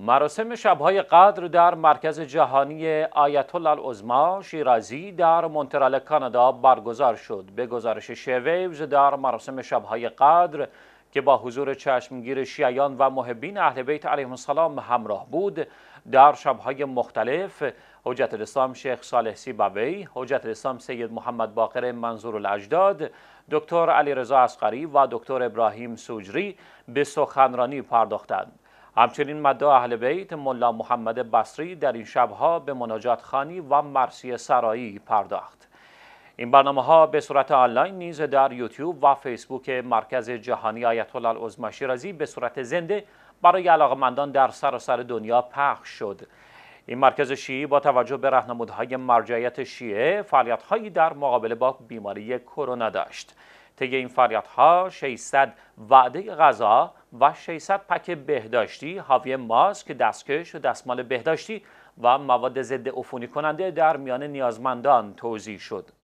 مراسم شبهای قدر در مرکز جهانی آیت الله العظما شیرازی در مونترال کانادا برگزار شد به گزارش شویوز در مراسم شبهای قدر که با حضور چشمگیر شیعیان و محبین اهل بیت علیهم السلام همراه بود در شبهای مختلف حجت الاسلام شیخ صالح سیبوی، حجت الاسلام سید محمد باقر منظور الاجداد، دکتر علی رضا اسقری و دکتر ابراهیم سوجری به سخنرانی پرداختند. همچنین مدا اهل بیت ملا محمد بصری در این شبها به مناجات خانی و مرسی سرایی پرداخت این برنامه ها به صورت آنلاین نیز در یوتیوب و فیسبوک مرکز جهانی آیت الله العظما شیرازی به صورت زنده برای علاقمندان در سراسر سر دنیا پخش شد این مرکز شیعی با توجه به رهنمودهای مرجعیت شیعه هایی در مقابله با بیماری کرونا داشت طی این فریادها 600 وعده غذا و 600 پک بهداشتی حاوی ماسک، دستکش و دستمال بهداشتی و مواد ضد عفونی کننده در میان نیازمندان توضیح شد.